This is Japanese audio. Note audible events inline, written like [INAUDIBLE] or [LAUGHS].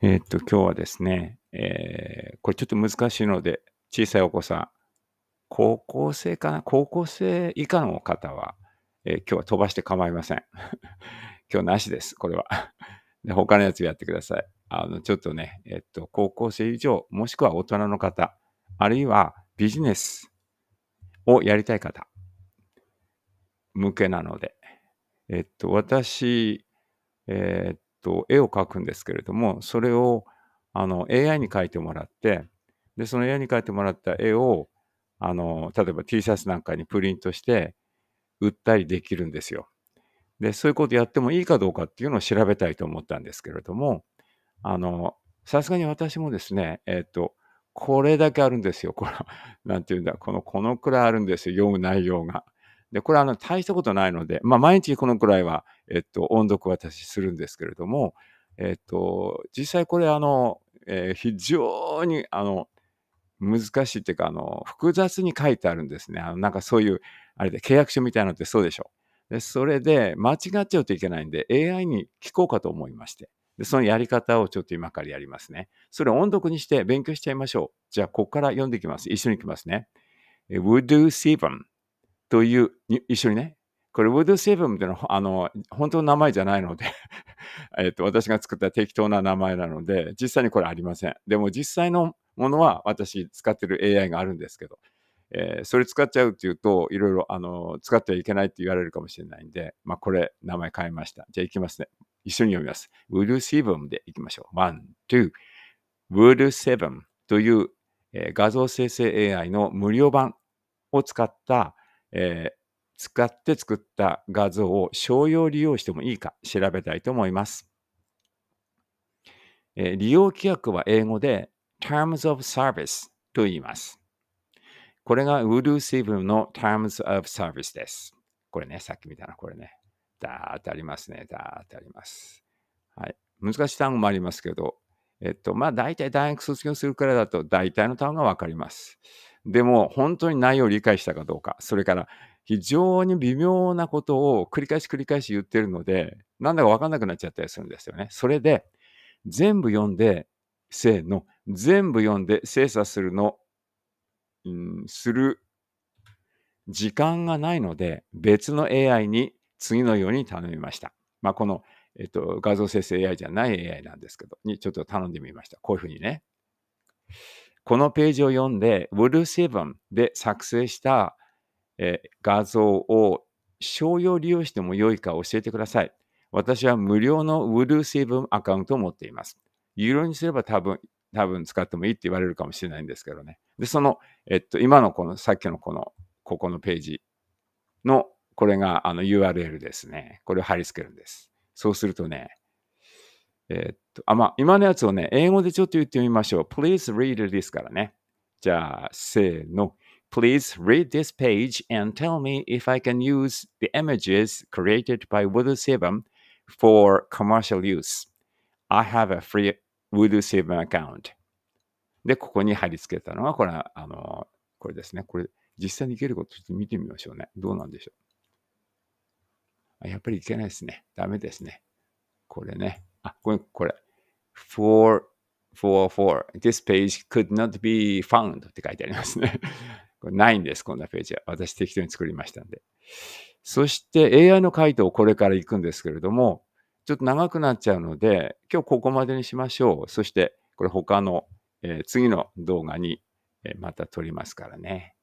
えー、っと、今日はですね、えー、これちょっと難しいので、小さいお子さん、高校生かな高校生以下の方は、えー、今日は飛ばして構いません。[LAUGHS] 今日なしです、これは。で他のやつやってください。あの、ちょっとね、えっと、高校生以上、もしくは大人の方、あるいはビジネスをやりたい方向けなので、えっと、私、えー、っと、絵を描くんですけれども、それをあの AI に描いてもらって、で、その AI に描いてもらった絵を、あの、例えば T シャツなんかにプリントして、売ったりできるんですよ。で、そういうことやってもいいかどうかっていうのを調べたいと思ったんですけれども、あの、さすがに私もですね、えっ、ー、と、これだけあるんですよ。これ、なんていうんだ、この、このくらいあるんですよ、読む内容が。で、これはあの大したことないので、まあ、毎日このくらいは、えっと、音読私するんですけれども、えっと、実際これあの、えー、非常にあの難しいっていうかあの複雑に書いてあるんですねあのなんかそういうあれで契約書みたいなのってそうでしょでそれで間違っちゃうといけないんで AI に聞こうかと思いましてでそのやり方をちょっと今からやりますねそれを音読にして勉強しちゃいましょうじゃあここから読んでいきます一緒に行きますね Would d o s e v e m という、一緒にね、これ Wood7 ってのあの本当の名前じゃないので [LAUGHS] えと私が作った適当な名前なので、実際にこれありません。でも実際のものは私使ってる AI があるんですけど、えー、それ使っちゃうっていうと、いろいろあの使ってはいけないって言われるかもしれないんで、まあ、これ名前変えました。じゃあいきますね。一緒に読みます。Wood7 でいきましょう。ワン、ツー。w o Wood7 という、えー、画像生成 AI の無料版を使ったえー、使って作った画像を商用利用してもいいか調べたいと思います。えー、利用規約は英語で Terms of Service と言います。これが w o o d o s i v e の Terms of Service です。これね、さっき見たな、これね。ダーってありますね。ダーってあります。はい。難しい単語もありますけど、えっと、まあ大体大学卒業するからだと大体の単語がわかります。でも本当に内容を理解したかどうか、それから非常に微妙なことを繰り返し繰り返し言ってるので、なんだかわかんなくなっちゃったりするんですよね。それで、全部読んで、せーの、全部読んで精査するの、うん、する時間がないので、別の AI に次のように頼みました。まあ、この、えっと、画像生成 AI じゃない AI なんですけど、にちょっと頼んでみました。こういうふうにね。このページを読んで Wood7 で作成した画像を商用利用しても良いか教えてください。私は無料の Wood7 アカウントを持っています。有料にすれば多分、多分使ってもいいって言われるかもしれないんですけどね。で、その、えっと、今のこの、さっきのこの、ここのページの、これがあの URL ですね。これを貼り付けるんです。そうするとね、えー、っと、あ、まあ、今のやつをね、英語でちょっと言ってみましょう。Please read this からね。じゃあ、せーの。Please read this page and tell me if I can use the images created by Voodoo 7 for commercial use. I have a free Voodoo 7 account. で、ここに貼り付けたのが、これは、あの、これですね。これ、実際にいけることちょっと見てみましょうね。どうなんでしょう。やっぱりいけないですね。ダメですね。これね。あ、ごめん、これ。for, for, for. This page could not be found って書いてありますね。[LAUGHS] これないんです、こんなページは。私適当に作りましたんで。そして AI の回答をこれから行くんですけれども、ちょっと長くなっちゃうので、今日ここまでにしましょう。そして、これ他の、えー、次の動画に、えー、また撮りますからね。